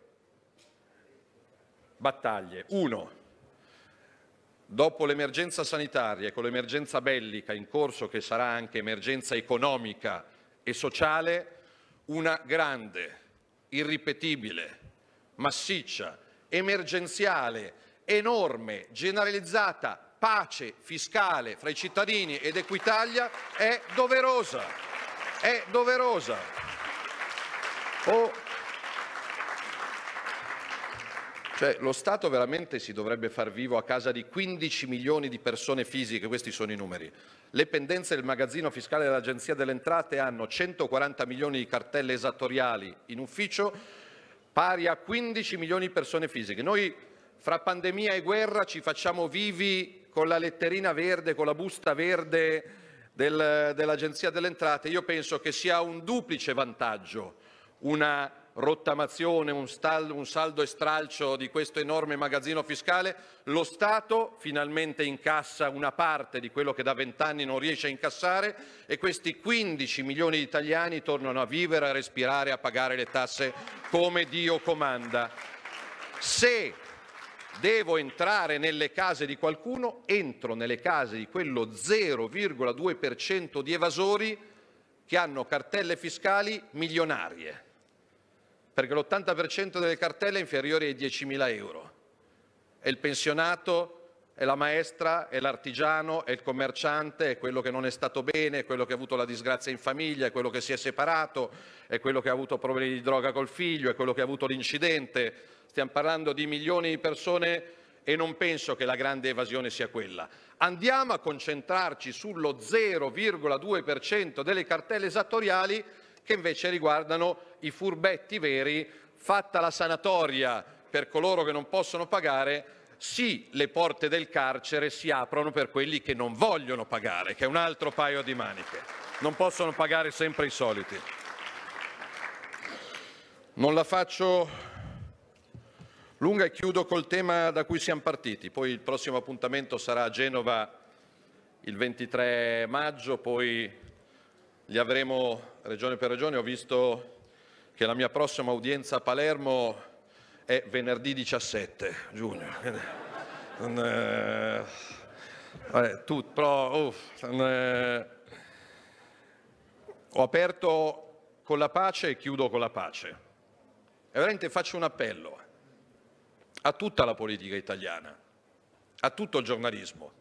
battaglie. Uno, dopo l'emergenza sanitaria e con l'emergenza bellica in corso, che sarà anche emergenza economica e sociale, una grande, irripetibile, massiccia, emergenziale, enorme, generalizzata pace fiscale fra i cittadini ed Equitalia è doverosa. È doverosa. Oh. Cioè, lo Stato veramente si dovrebbe far vivo a casa di 15 milioni di persone fisiche, questi sono i numeri. Le pendenze del magazzino fiscale dell'Agenzia delle Entrate hanno 140 milioni di cartelle esattoriali in ufficio, pari a 15 milioni di persone fisiche. Noi fra pandemia e guerra ci facciamo vivi con la letterina verde, con la busta verde del, dell'Agenzia delle Entrate. Io penso che sia un duplice vantaggio una rottamazione, un, stal, un saldo e stralcio di questo enorme magazzino fiscale, lo Stato finalmente incassa una parte di quello che da vent'anni non riesce a incassare e questi 15 milioni di italiani tornano a vivere, a respirare, a pagare le tasse come Dio comanda. Se devo entrare nelle case di qualcuno, entro nelle case di quello 0,2% di evasori che hanno cartelle fiscali milionarie perché l'80% delle cartelle è inferiore ai 10.000 euro. È il pensionato, è la maestra, è l'artigiano, è il commerciante, è quello che non è stato bene, è quello che ha avuto la disgrazia in famiglia, è quello che si è separato, è quello che ha avuto problemi di droga col figlio, è quello che ha avuto l'incidente. Stiamo parlando di milioni di persone e non penso che la grande evasione sia quella. Andiamo a concentrarci sullo 0,2% delle cartelle esattoriali che invece riguardano i furbetti veri, fatta la sanatoria per coloro che non possono pagare, sì le porte del carcere si aprono per quelli che non vogliono pagare, che è un altro paio di maniche. Non possono pagare sempre i soliti. Non la faccio lunga e chiudo col tema da cui siamo partiti. Poi il prossimo appuntamento sarà a Genova il 23 maggio, poi li avremo regione per regione, ho visto che la mia prossima udienza a Palermo è venerdì 17 giugno. Eh, vabbè, tutto, però, uff, eh, ho aperto con la pace e chiudo con la pace. E veramente faccio un appello a tutta la politica italiana, a tutto il giornalismo,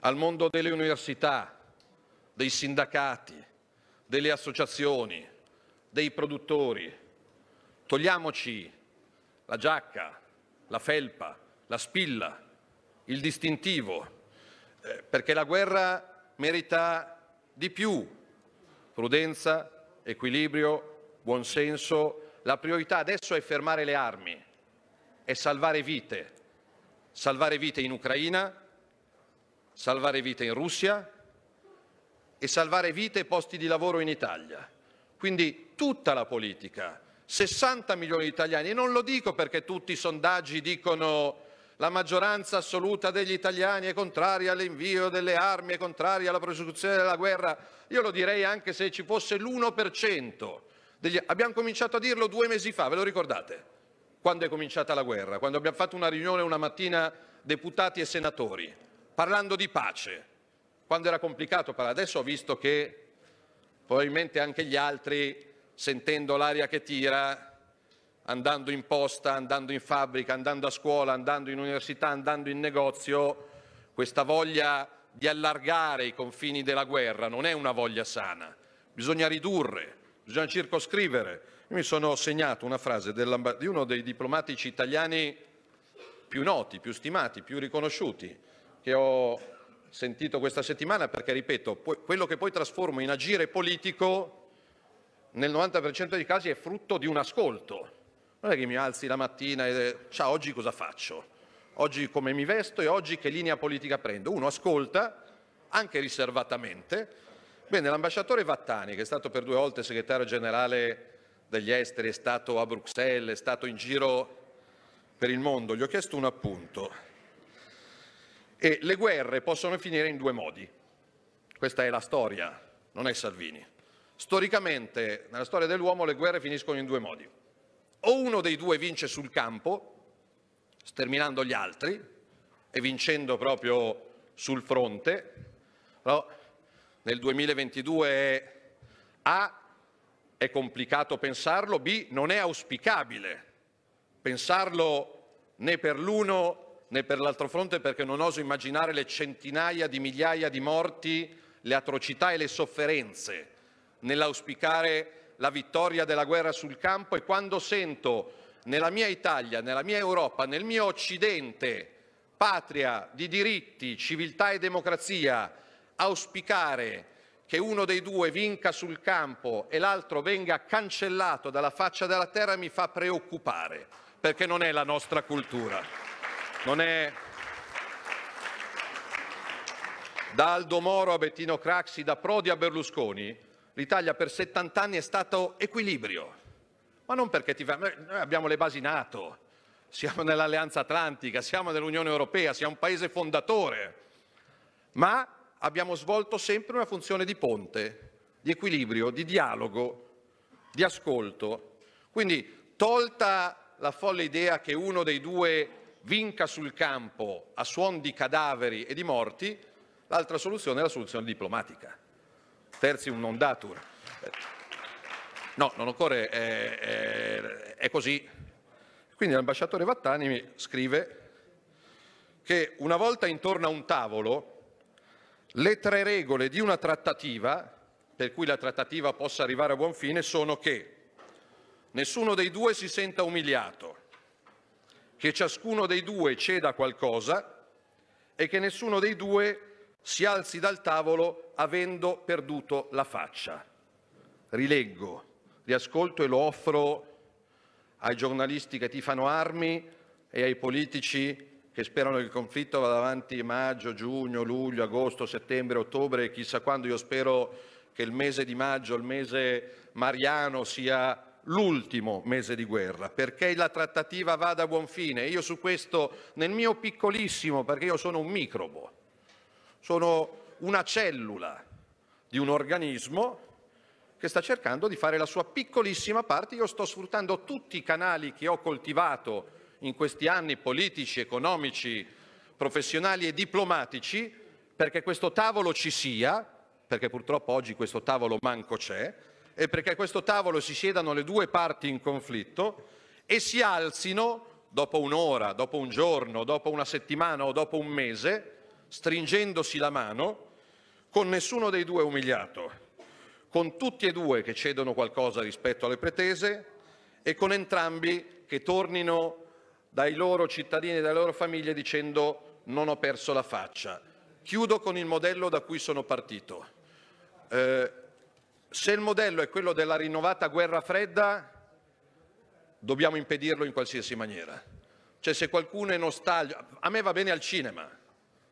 al mondo delle università, dei sindacati, delle associazioni, dei produttori. Togliamoci la giacca, la felpa, la spilla, il distintivo, eh, perché la guerra merita di più. Prudenza, equilibrio, buonsenso. La priorità adesso è fermare le armi, è salvare vite. Salvare vite in Ucraina, salvare vite in Russia, e salvare vite e posti di lavoro in Italia. Quindi tutta la politica, 60 milioni di italiani, e non lo dico perché tutti i sondaggi dicono la maggioranza assoluta degli italiani è contraria all'invio delle armi, è contraria alla prosecuzione della guerra, io lo direi anche se ci fosse l'1%. Degli... Abbiamo cominciato a dirlo due mesi fa, ve lo ricordate? Quando è cominciata la guerra, quando abbiamo fatto una riunione una mattina deputati e senatori, parlando di pace quando era complicato parlare. Adesso ho visto che probabilmente anche gli altri, sentendo l'aria che tira, andando in posta, andando in fabbrica, andando a scuola, andando in università, andando in negozio, questa voglia di allargare i confini della guerra non è una voglia sana, bisogna ridurre, bisogna circoscrivere. Io mi sono segnato una frase di uno dei diplomatici italiani più noti, più stimati, più riconosciuti, che ho sentito questa settimana perché, ripeto, quello che poi trasformo in agire politico nel 90% dei casi è frutto di un ascolto. Non è che mi alzi la mattina e ciao, oggi cosa faccio? Oggi come mi vesto e oggi che linea politica prendo? Uno ascolta, anche riservatamente. Bene, l'ambasciatore Vattani, che è stato per due volte segretario generale degli esteri, è stato a Bruxelles, è stato in giro per il mondo, gli ho chiesto un appunto. E le guerre possono finire in due modi. Questa è la storia, non è Salvini. Storicamente, nella storia dell'uomo, le guerre finiscono in due modi. O uno dei due vince sul campo, sterminando gli altri e vincendo proprio sul fronte. Però nel 2022 A è complicato pensarlo, B non è auspicabile pensarlo né per l'uno né per l'altro fronte perché non oso immaginare le centinaia di migliaia di morti, le atrocità e le sofferenze nell'auspicare la vittoria della guerra sul campo e quando sento nella mia Italia, nella mia Europa, nel mio Occidente, patria di diritti, civiltà e democrazia, auspicare che uno dei due vinca sul campo e l'altro venga cancellato dalla faccia della terra mi fa preoccupare, perché non è la nostra cultura. Non è... Da Aldo Moro a Bettino Craxi, da Prodi a Berlusconi, l'Italia per 70 anni è stato equilibrio. Ma non perché ti fa... Noi abbiamo le basi NATO, siamo nell'Alleanza Atlantica, siamo nell'Unione Europea, siamo un paese fondatore. Ma abbiamo svolto sempre una funzione di ponte, di equilibrio, di dialogo, di ascolto. Quindi, tolta la folle idea che uno dei due vinca sul campo a suon di cadaveri e di morti, l'altra soluzione è la soluzione diplomatica. Terzi un non datur. No, non occorre, è, eh, è, eh, è così. Quindi l'ambasciatore Vattani mi scrive che una volta intorno a un tavolo le tre regole di una trattativa, per cui la trattativa possa arrivare a buon fine, sono che nessuno dei due si senta umiliato, che ciascuno dei due ceda qualcosa e che nessuno dei due si alzi dal tavolo avendo perduto la faccia. Rileggo, riascolto e lo offro ai giornalisti che tifano armi e ai politici che sperano che il conflitto vada avanti maggio, giugno, luglio, agosto, settembre, ottobre, chissà quando. Io spero che il mese di maggio, il mese mariano, sia l'ultimo mese di guerra, perché la trattativa vada a buon fine. Io su questo, nel mio piccolissimo, perché io sono un microbo, sono una cellula di un organismo che sta cercando di fare la sua piccolissima parte. Io sto sfruttando tutti i canali che ho coltivato in questi anni politici, economici, professionali e diplomatici perché questo tavolo ci sia, perché purtroppo oggi questo tavolo manco c'è, è perché a questo tavolo si siedano le due parti in conflitto e si alzino dopo un'ora, dopo un giorno, dopo una settimana o dopo un mese, stringendosi la mano, con nessuno dei due umiliato, con tutti e due che cedono qualcosa rispetto alle pretese e con entrambi che tornino dai loro cittadini e dalle loro famiglie dicendo non ho perso la faccia. Chiudo con il modello da cui sono partito. Eh, se il modello è quello della rinnovata guerra fredda, dobbiamo impedirlo in qualsiasi maniera. Cioè se qualcuno è nostalgico, a me va bene al cinema,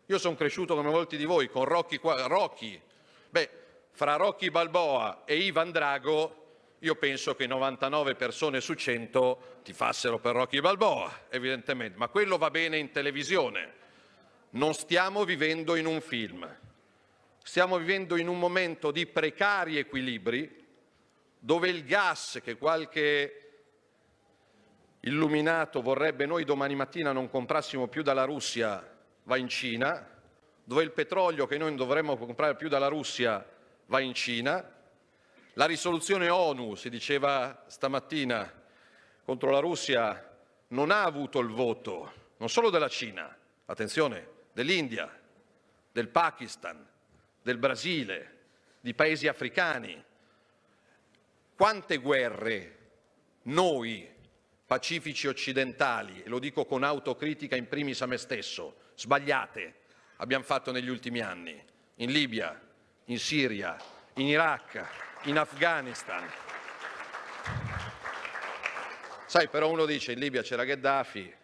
io sono cresciuto come molti di voi con Rocky, Rocky. Beh, fra Rocky Balboa e Ivan Drago io penso che 99 persone su 100 ti fassero per Rocky Balboa, evidentemente, ma quello va bene in televisione. Non stiamo vivendo in un film. Stiamo vivendo in un momento di precari equilibri dove il gas che qualche illuminato vorrebbe noi domani mattina non comprassimo più dalla Russia va in Cina, dove il petrolio che noi non dovremmo comprare più dalla Russia va in Cina, la risoluzione ONU, si diceva stamattina, contro la Russia non ha avuto il voto non solo della Cina, attenzione, dell'India, del Pakistan, del Brasile, di paesi africani. Quante guerre noi, pacifici occidentali, e lo dico con autocritica in primis a me stesso, sbagliate, abbiamo fatto negli ultimi anni, in Libia, in Siria, in Iraq, in Afghanistan. Sai, però uno dice, in Libia c'era Gheddafi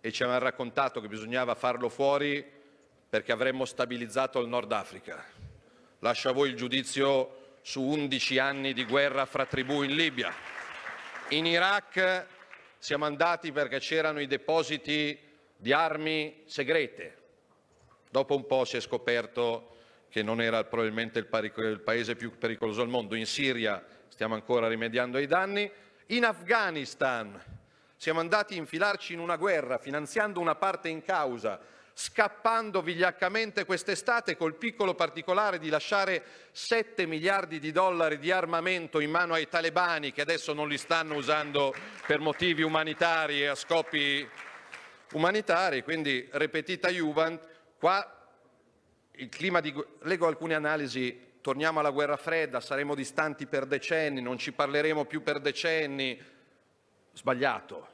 e ci hanno raccontato che bisognava farlo fuori perché avremmo stabilizzato il Nord Africa. Lascio a voi il giudizio su 11 anni di guerra fra tribù in Libia. In Iraq siamo andati perché c'erano i depositi di armi segrete. Dopo un po' si è scoperto che non era probabilmente il, paese più pericoloso al mondo. In Siria stiamo ancora rimediando ai danni. In Afghanistan siamo andati a infilarci in una guerra finanziando una parte in causa scappando vigliaccamente quest'estate col piccolo particolare di lasciare 7 miliardi di dollari di armamento in mano ai talebani che adesso non li stanno usando per motivi umanitari e a scopi umanitari, quindi ripetita Juvent, qua il clima di... leggo alcune analisi torniamo alla guerra fredda, saremo distanti per decenni, non ci parleremo più per decenni. Sbagliato.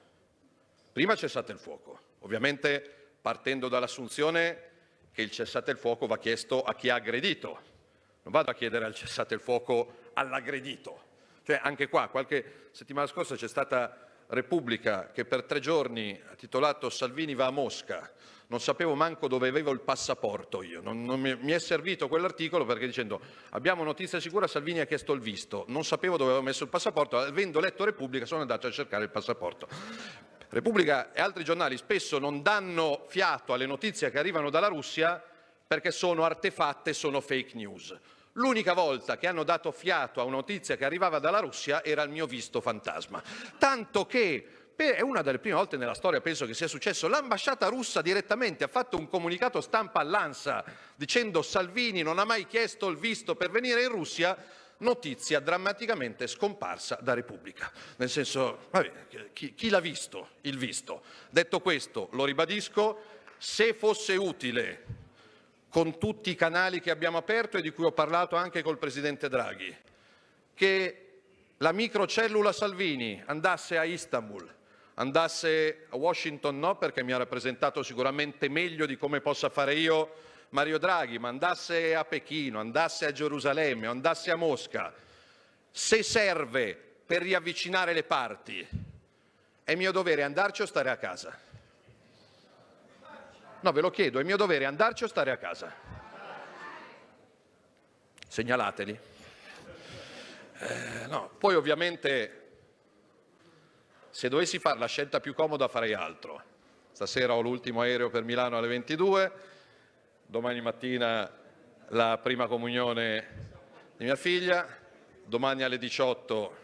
Prima cessate il fuoco. Ovviamente partendo dall'assunzione che il cessate il fuoco va chiesto a chi ha aggredito. Non vado a chiedere al cessate il fuoco all'aggredito. Cioè anche qua, qualche settimana scorsa c'è stata Repubblica che per tre giorni ha titolato Salvini va a Mosca. Non sapevo manco dove avevo il passaporto io. Non, non mi, mi, è servito quell'articolo perché dicendo abbiamo notizia sicura, Salvini ha chiesto il visto. Non sapevo dove avevo messo il passaporto. Avendo letto Repubblica sono andato a cercare il passaporto. Repubblica e altri giornali spesso non danno fiato alle notizie che arrivano dalla Russia perché sono artefatte, sono fake news. L'unica volta che hanno dato fiato a una notizia che arrivava dalla Russia era il mio visto fantasma. Tanto che è una delle prime volte nella storia, penso che sia successo, l'ambasciata russa direttamente ha fatto un comunicato stampa all'ANSA dicendo Salvini non ha mai chiesto il visto per venire in Russia, notizia drammaticamente scomparsa da Repubblica. Nel senso, vabbè, chi, chi l'ha visto? Il visto. Detto questo, lo ribadisco, se fosse utile con tutti i canali che abbiamo aperto e di cui ho parlato anche col Presidente Draghi, che la microcellula Salvini andasse a Istanbul, andasse a Washington no perché mi ha rappresentato sicuramente meglio di come possa fare io Mario Draghi, ma andasse a Pechino, andasse a Gerusalemme, andasse a Mosca, se serve per riavvicinare le parti, è mio dovere andarci o stare a casa? No, ve lo chiedo, è mio dovere andarci o stare a casa? Segnalateli. Eh, no. Poi ovviamente se dovessi fare la scelta più comoda farei altro. Stasera ho l'ultimo aereo per Milano alle 22 domani mattina la prima comunione di mia figlia, domani alle 18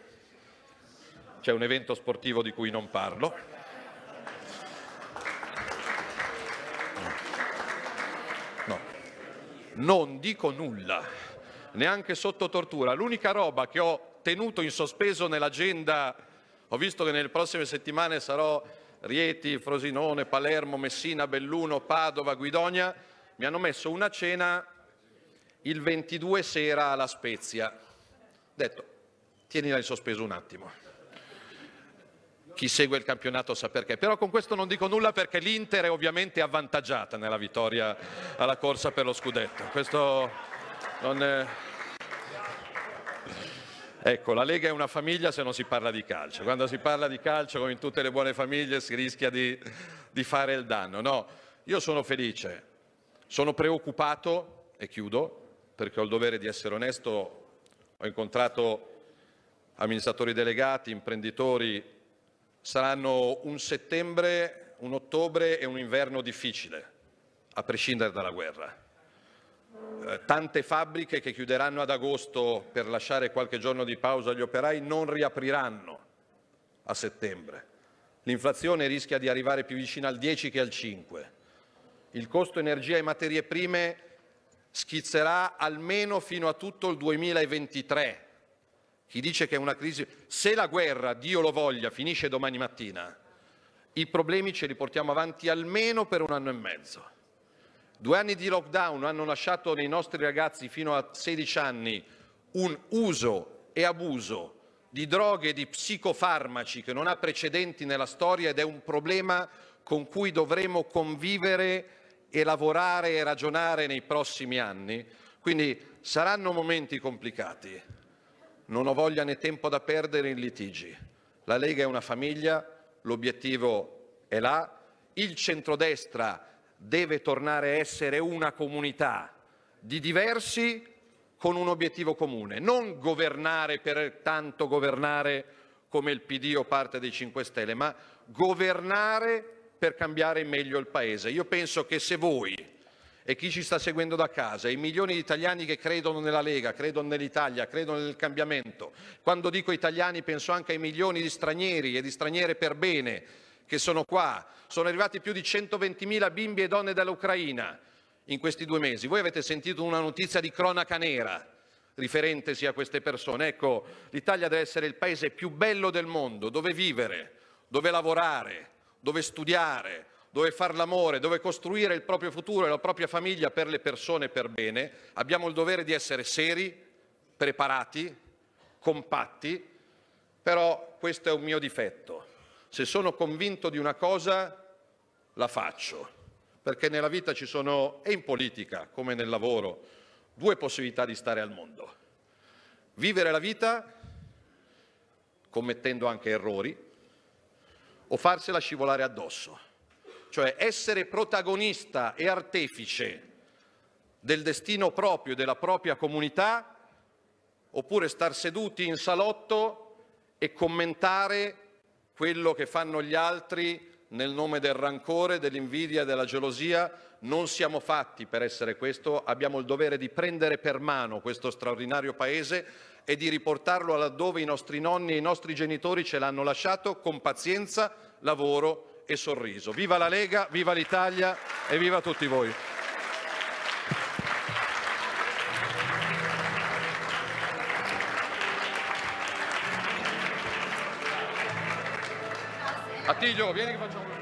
c'è un evento sportivo di cui non parlo. No. Non dico nulla, neanche sotto tortura. L'unica roba che ho tenuto in sospeso nell'agenda, ho visto che nelle prossime settimane sarò Rieti, Frosinone, Palermo, Messina, Belluno, Padova, Guidonia, mi hanno messo una cena il 22 sera alla Spezia. Ho detto, tienila in sospeso un attimo. Chi segue il campionato sa perché. Però con questo non dico nulla perché l'Inter è ovviamente avvantaggiata nella vittoria alla corsa per lo scudetto. Questo non è... Ecco, la Lega è una famiglia se non si parla di calcio. Quando si parla di calcio, come in tutte le buone famiglie, si rischia di, di fare il danno. No, io sono felice sono preoccupato, e chiudo, perché ho il dovere di essere onesto, ho incontrato amministratori delegati, imprenditori, saranno un settembre, un ottobre e un inverno difficile, a prescindere dalla guerra. Eh, tante fabbriche che chiuderanno ad agosto per lasciare qualche giorno di pausa agli operai non riapriranno a settembre. L'inflazione rischia di arrivare più vicina al 10 che al 5 il costo energia e materie prime schizzerà almeno fino a tutto il 2023. Chi dice che è una crisi... Se la guerra, Dio lo voglia, finisce domani mattina, i problemi ce li portiamo avanti almeno per un anno e mezzo. Due anni di lockdown hanno lasciato nei nostri ragazzi fino a 16 anni un uso e abuso di droghe e di psicofarmaci che non ha precedenti nella storia ed è un problema con cui dovremo convivere e lavorare e ragionare nei prossimi anni, quindi saranno momenti complicati. Non ho voglia né tempo da perdere in litigi. La Lega è una famiglia, l'obiettivo è là, il centrodestra deve tornare a essere una comunità di diversi con un obiettivo comune, non governare per tanto governare come il PD o parte dei 5 Stelle, ma governare per cambiare meglio il Paese. Io penso che se voi e chi ci sta seguendo da casa, i milioni di italiani che credono nella Lega, credono nell'Italia, credono nel cambiamento, quando dico italiani penso anche ai milioni di stranieri e di straniere per bene che sono qua, sono arrivati più di 120.000 bimbi e donne dall'Ucraina in questi due mesi. Voi avete sentito una notizia di cronaca nera riferentesi a queste persone. Ecco, l'Italia deve essere il paese più bello del mondo, dove vivere, dove lavorare, dove studiare, dove fare l'amore, dove costruire il proprio futuro e la propria famiglia per le persone per bene, abbiamo il dovere di essere seri, preparati, compatti, però questo è un mio difetto. Se sono convinto di una cosa, la faccio, perché nella vita ci sono, e in politica come nel lavoro, due possibilità di stare al mondo. Vivere la vita commettendo anche errori, o farsela scivolare addosso. Cioè essere protagonista e artefice del destino proprio e della propria comunità, oppure star seduti in salotto e commentare quello che fanno gli altri nel nome del rancore, dell'invidia, della gelosia, non siamo fatti per essere questo, abbiamo il dovere di prendere per mano questo straordinario Paese e di riportarlo laddove i nostri nonni e i nostri genitori ce l'hanno lasciato con pazienza, lavoro e sorriso. Viva la Lega, viva l'Italia e viva tutti voi. Attilio, vieni che facciamo